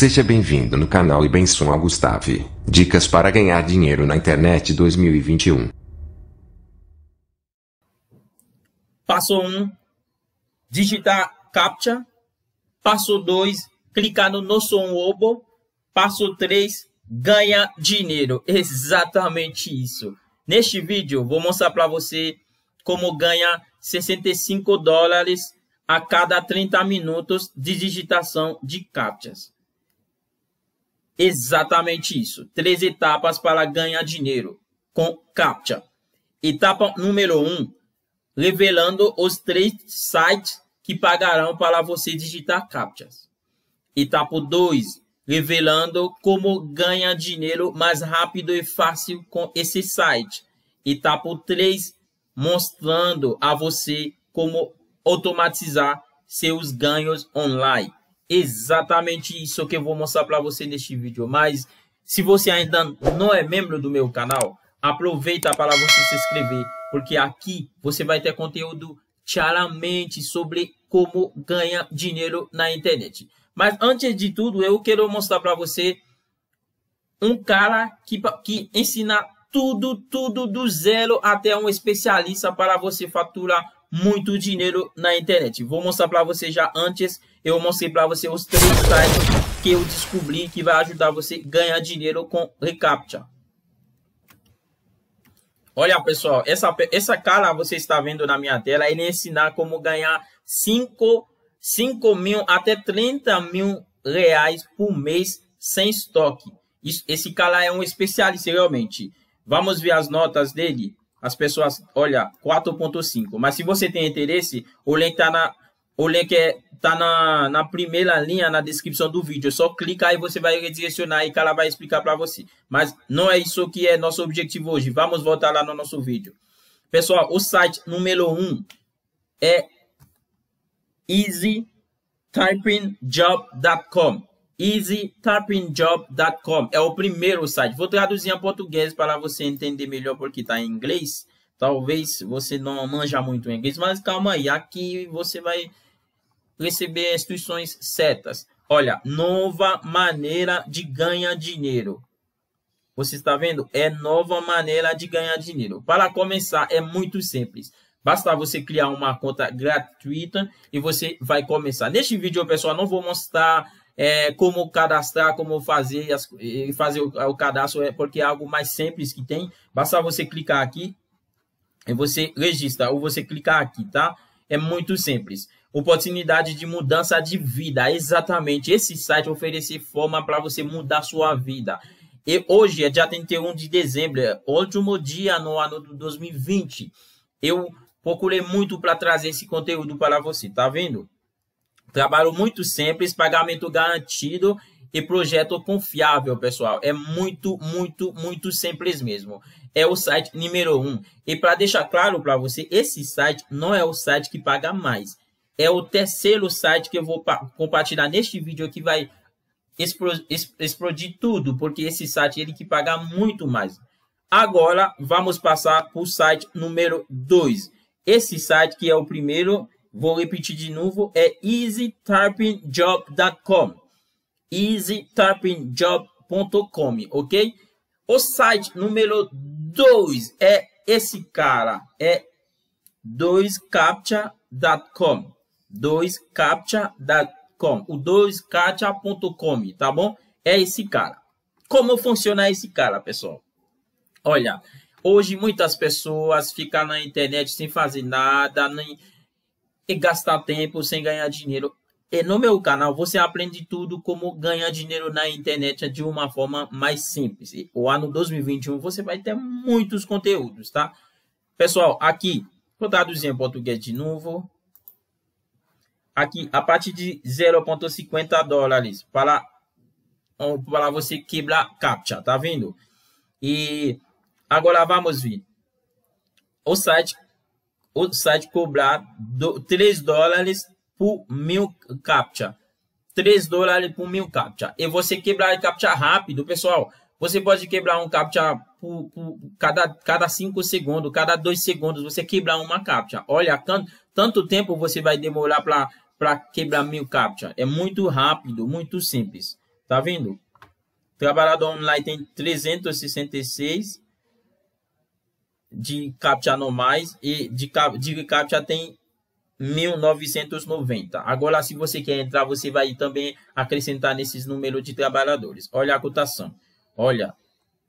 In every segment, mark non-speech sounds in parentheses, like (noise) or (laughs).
Seja bem-vindo no canal e benção ao Gustave. Dicas para ganhar dinheiro na internet 2021. Passo 1. Um, digitar CAPTCHA. Passo 2. Clicar no nosso Obo. Passo 3. Ganha dinheiro. Exatamente isso. Neste vídeo, vou mostrar para você como ganhar 65 dólares a cada 30 minutos de digitação de CAPTCHAs. Exatamente isso. Três etapas para ganhar dinheiro com CAPTCHA. Etapa número um, revelando os três sites que pagarão para você digitar CAPTCHAs. Etapa 2, revelando como ganhar dinheiro mais rápido e fácil com esse site. Etapa 3, mostrando a você como automatizar seus ganhos online exatamente isso que eu vou mostrar para você neste vídeo. Mas se você ainda não é membro do meu canal, aproveita para você se inscrever, porque aqui você vai ter conteúdo claramente sobre como ganhar dinheiro na internet. Mas antes de tudo, eu quero mostrar para você um cara que, que ensina tudo, tudo do zero até um especialista para você faturar muito dinheiro na internet. Vou mostrar para você já antes, eu mostrei para você os três sites que eu descobri que vai ajudar você a ganhar dinheiro com reCAPTCHA. Olha pessoal, essa, essa cara você está vendo na minha tela, ele ensinar como ganhar 5, 5 mil até 30 mil reais por mês sem estoque. Isso, esse cara é um especialista realmente. Vamos ver as notas dele as pessoas olha 4.5 mas se você tem interesse o link tá na o link é, tá na, na primeira linha na descrição do vídeo é só clica aí você vai redirecionar e ela vai explicar para você mas não é isso que é nosso objetivo hoje vamos voltar lá no nosso vídeo pessoal o site número 1 um é easytypingjob.com EasyTappingJob.com é o primeiro site. Vou traduzir em português para você entender melhor porque está em inglês. Talvez você não manja muito inglês, mas calma aí, aqui você vai receber instruções certas. Olha, nova maneira de ganhar dinheiro. Você está vendo? É nova maneira de ganhar dinheiro. Para começar, é muito simples. Basta você criar uma conta gratuita e você vai começar. Neste vídeo, pessoal, não vou mostrar é, como cadastrar, como fazer, as, fazer o, o cadastro, é porque é algo mais simples que tem. Basta você clicar aqui e você registra, ou você clicar aqui, tá? É muito simples. Oportunidade de mudança de vida, exatamente. Esse site oferece forma para você mudar sua vida. E hoje é dia 31 de dezembro, é último dia no ano de 2020. Eu procurei muito para trazer esse conteúdo para você, tá vendo? Trabalho muito simples, pagamento garantido e projeto confiável, pessoal. É muito, muito, muito simples mesmo. É o site número um. E para deixar claro para você, esse site não é o site que paga mais. É o terceiro site que eu vou compartilhar neste vídeo que vai explodir tudo, porque esse site é ele que paga muito mais. Agora, vamos passar para o site número 2. Esse site que é o primeiro Vou repetir de novo, é easytypingjob.com. easytypingjob.com, ok? O site número 2 é esse cara, é 2captcha.com. 2captcha.com. O 2captcha.com, tá bom? É esse cara. Como funciona esse cara, pessoal? Olha, hoje muitas pessoas ficam na internet sem fazer nada, nem e gastar tempo sem ganhar dinheiro. E no meu canal você aprende tudo como ganhar dinheiro na internet de uma forma mais simples. E o ano 2021 você vai ter muitos conteúdos, tá? Pessoal, aqui, vou traduzir em português de novo. Aqui, a partir de 0,50 dólares para, para você quebrar captcha, tá vendo? E agora vamos ver. O site o site cobrar do, 3 dólares por mil captcha. 3 dólares por mil captcha. E você quebrar captcha rápido, pessoal. Você pode quebrar um captcha por, por cada cada 5 segundos, cada 2 segundos você quebrar uma captcha. Olha, tanto, tanto tempo você vai demorar para para quebrar mil captcha. É muito rápido, muito simples. Tá vendo? Trabalhador online tem 366 de CAPTCHA normais e de, de CAPTCHA tem 1990. Agora, se você quer entrar, você vai também acrescentar nesses números de trabalhadores. Olha a cotação. Olha,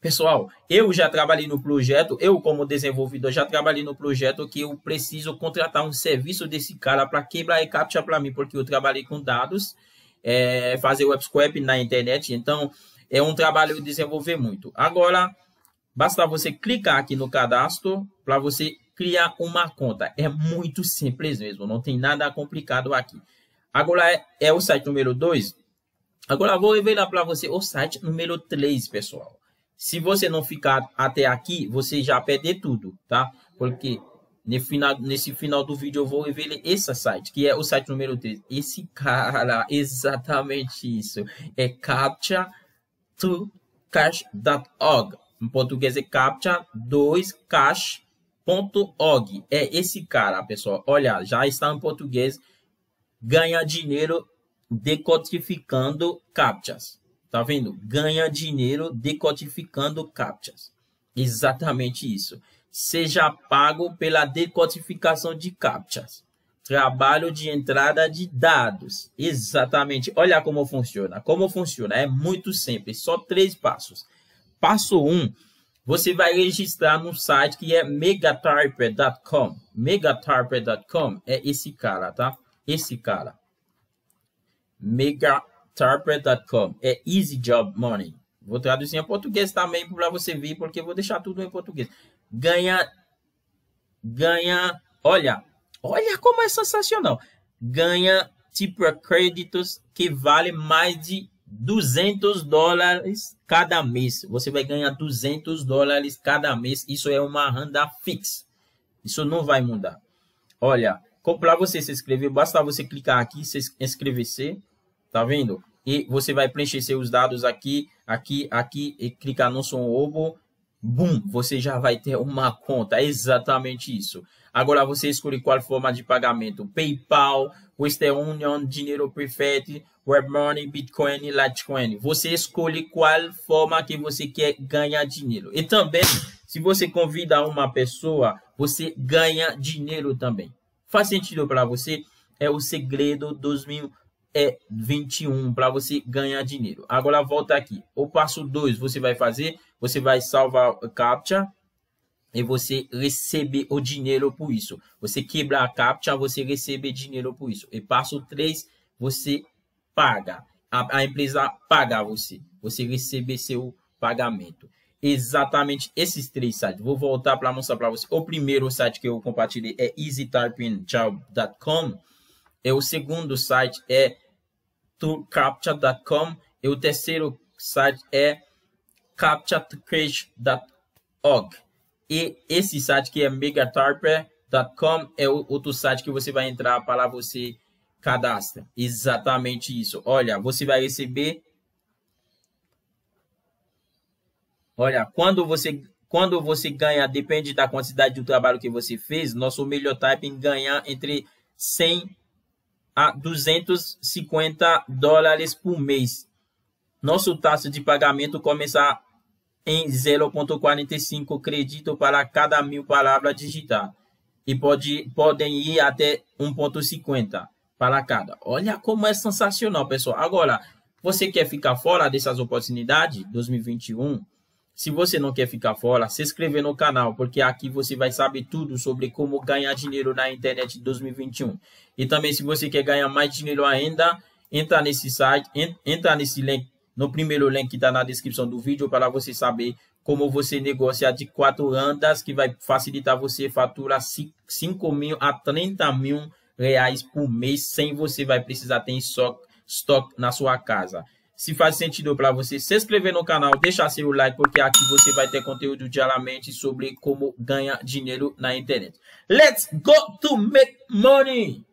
pessoal, eu já trabalhei no projeto, eu como desenvolvedor já trabalhei no projeto que eu preciso contratar um serviço desse cara para quebrar e captcha para mim, porque eu trabalhei com dados, é, fazer web scrape na internet, então é um trabalho eu desenvolver muito. Agora, Basta você clicar aqui no cadastro para você criar uma conta. É muito simples mesmo, não tem nada complicado aqui. Agora é, é o site número 2. Agora vou revelar para você o site número 3, pessoal. Se você não ficar até aqui, você já perde tudo, tá? Porque no final, nesse final do vídeo eu vou revelar esse site, que é o site número 3. Esse cara, (laughs) exatamente isso. É captcha 2 cash.org. Em português é captcha2cash.org. É esse cara, pessoal. Olha, já está em português. Ganha dinheiro decodificando captchas. Tá vendo? Ganha dinheiro decodificando captchas. Exatamente isso. Seja pago pela decodificação de captchas. Trabalho de entrada de dados. Exatamente. Olha como funciona. Como funciona. É muito simples. Só três passos. Passo 1. Um, você vai registrar no site que é megatyper.com. Megatyper.com é esse cara, tá? Esse cara. Megatyper.com é Easy Job Money. Vou traduzir em português também para você ver, porque eu vou deixar tudo em português. Ganha, ganha, olha, olha como é sensacional. Ganha tipo créditos que vale mais de 200 dólares cada mês. Você vai ganhar 200 dólares cada mês. Isso é uma renda fixa. Isso não vai mudar. Olha, para você se inscrever, basta você clicar aqui, se inscrever-se, tá vendo? E você vai preencher seus dados aqui, aqui, aqui e clicar no seu ovo. Boom, você já vai ter uma conta. É exatamente isso. Agora você escolhe qual forma de pagamento: PayPal, Western Union, Dinheiro Perfect, WebMoney, Bitcoin, Litecoin. Você escolhe qual forma que você quer ganhar dinheiro. E também, se você convida uma pessoa, você ganha dinheiro também. Faz sentido para você? É o segredo 2021 para você ganhar dinheiro. Agora volta aqui. O passo 2 você vai fazer, você vai salvar o captcha e é você receber o dinheiro por isso. Você quebra a captcha, você recebe dinheiro por isso. E passo 3, você paga. A, a empresa paga você. Você recebe seu pagamento. Exatamente esses três sites. Vou voltar para mostrar para você. O primeiro site que eu compartilhei é easytypingjob.com. E o segundo site é tourcaptcha.com. E o terceiro site é captchacash.org. E esse site que é megatarper.com é o outro site que você vai entrar para lá você cadastra. Exatamente isso. Olha, você vai receber. Olha, quando você quando você ganha, depende da quantidade do trabalho que você fez, nosso melhor typing ganha entre 100 a 250 dólares por mês. Nosso taxa de pagamento começa em 0,45 crédito para cada mil palavras digitadas e pode, podem ir até 1,50 para cada. Olha como é sensacional, pessoal. Agora, você quer ficar fora dessas oportunidades 2021? Se você não quer ficar fora, se inscreva no canal, porque aqui você vai saber tudo sobre como ganhar dinheiro na internet 2021. E também se você quer ganhar mais dinheiro ainda, entra nesse site, entra nesse link no primeiro link que está na descrição do vídeo para você saber como você negociar de quatro andas, que vai facilitar você faturar 5 mil a 30 mil reais por mês, sem você vai precisar ter estoque, estoque na sua casa. Se faz sentido para você se inscrever no canal, deixar seu like, porque aqui você vai ter conteúdo diariamente sobre como ganhar dinheiro na internet. Let's go to make money!